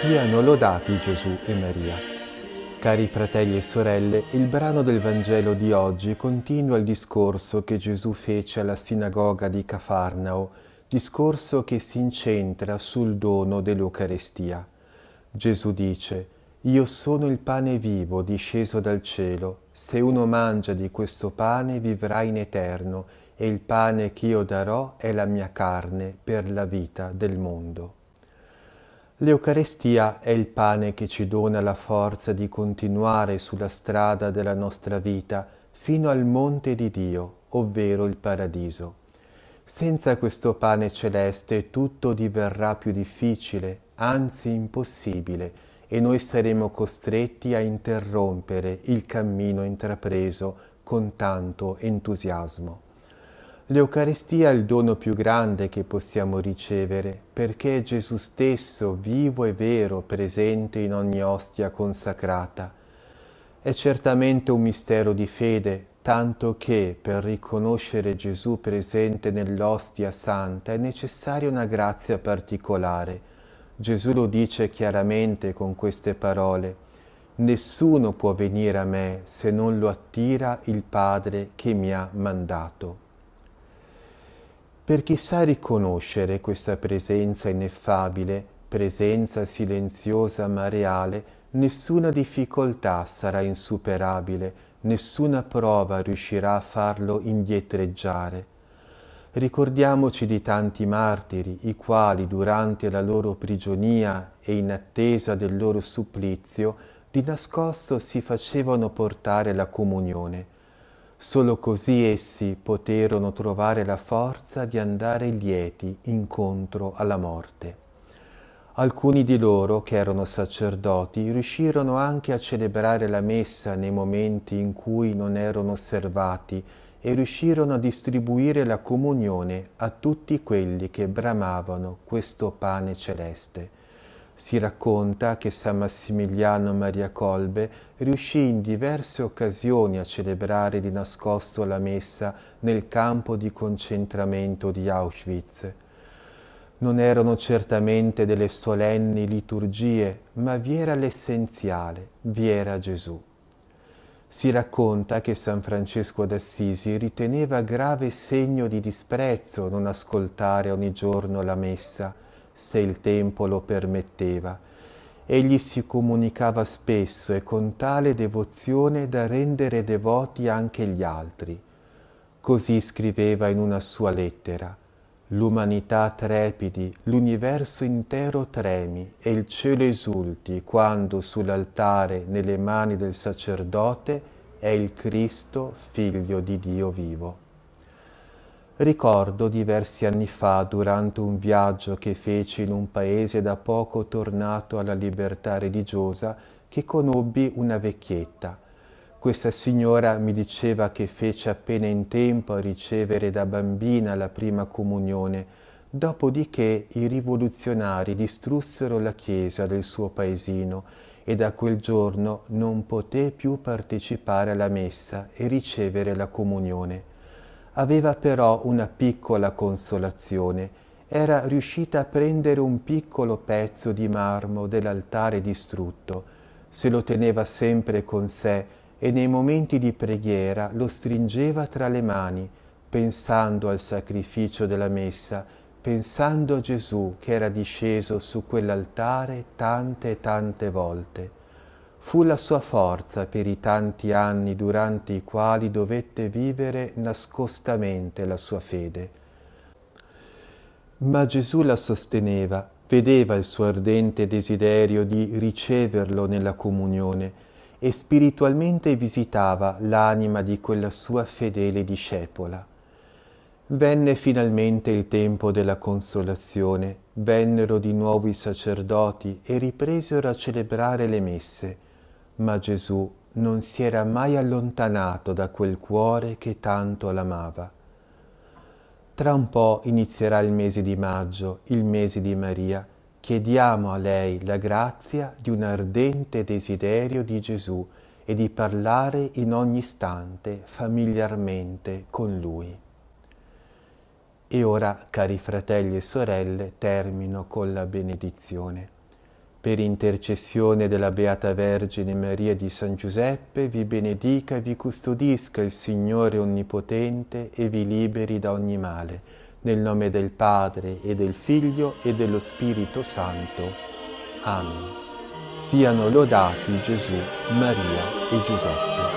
Siano lodati Gesù e Maria. Cari fratelli e sorelle, il brano del Vangelo di oggi continua il discorso che Gesù fece alla sinagoga di Cafarnao, discorso che si incentra sul dono dell'Eucarestia. Gesù dice, Io sono il pane vivo disceso dal cielo, se uno mangia di questo pane vivrà in eterno, e il pane che io darò è la mia carne per la vita del mondo. L'Eucarestia è il pane che ci dona la forza di continuare sulla strada della nostra vita fino al monte di Dio, ovvero il paradiso. Senza questo pane celeste tutto diverrà più difficile, anzi impossibile, e noi saremo costretti a interrompere il cammino intrapreso con tanto entusiasmo. L'Eucaristia è il dono più grande che possiamo ricevere, perché è Gesù stesso, vivo e vero, presente in ogni ostia consacrata. È certamente un mistero di fede, tanto che per riconoscere Gesù presente nell'ostia santa è necessaria una grazia particolare. Gesù lo dice chiaramente con queste parole. Nessuno può venire a me se non lo attira il Padre che mi ha mandato per chi sa riconoscere questa presenza ineffabile, presenza silenziosa ma reale, nessuna difficoltà sarà insuperabile, nessuna prova riuscirà a farlo indietreggiare. Ricordiamoci di tanti martiri, i quali durante la loro prigionia e in attesa del loro supplizio, di nascosto si facevano portare la comunione Solo così essi poterono trovare la forza di andare lieti incontro alla morte. Alcuni di loro, che erano sacerdoti, riuscirono anche a celebrare la messa nei momenti in cui non erano osservati e riuscirono a distribuire la comunione a tutti quelli che bramavano questo pane celeste. Si racconta che San Massimiliano Maria Colbe riuscì in diverse occasioni a celebrare di nascosto la messa nel campo di concentramento di Auschwitz. Non erano certamente delle solenni liturgie, ma vi era l'essenziale, vi era Gesù. Si racconta che San Francesco d'Assisi riteneva grave segno di disprezzo non ascoltare ogni giorno la messa, se il tempo lo permetteva. Egli si comunicava spesso e con tale devozione da rendere devoti anche gli altri. Così scriveva in una sua lettera L'umanità trepidi, l'universo intero tremi e il cielo esulti quando sull'altare nelle mani del sacerdote è il Cristo, figlio di Dio vivo. Ricordo diversi anni fa, durante un viaggio che feci in un paese da poco tornato alla libertà religiosa, che conobbi una vecchietta. Questa signora mi diceva che fece appena in tempo a ricevere da bambina la prima comunione, dopodiché i rivoluzionari distrussero la chiesa del suo paesino e da quel giorno non poté più partecipare alla messa e ricevere la comunione aveva però una piccola consolazione. Era riuscita a prendere un piccolo pezzo di marmo dell'altare distrutto, se lo teneva sempre con sé e nei momenti di preghiera lo stringeva tra le mani, pensando al sacrificio della messa, pensando a Gesù che era disceso su quell'altare tante e tante volte fu la sua forza per i tanti anni durante i quali dovette vivere nascostamente la sua fede. Ma Gesù la sosteneva, vedeva il suo ardente desiderio di riceverlo nella comunione e spiritualmente visitava l'anima di quella sua fedele discepola. Venne finalmente il tempo della consolazione, vennero di nuovo i sacerdoti e ripresero a celebrare le messe ma Gesù non si era mai allontanato da quel cuore che tanto l'amava. Tra un po' inizierà il mese di maggio, il mese di Maria. Chiediamo a lei la grazia di un ardente desiderio di Gesù e di parlare in ogni istante familiarmente con lui. E ora, cari fratelli e sorelle, termino con la benedizione per intercessione della Beata Vergine Maria di San Giuseppe, vi benedica e vi custodisca il Signore Onnipotente e vi liberi da ogni male. Nel nome del Padre e del Figlio e dello Spirito Santo. Amen. Siano lodati Gesù, Maria e Giuseppe.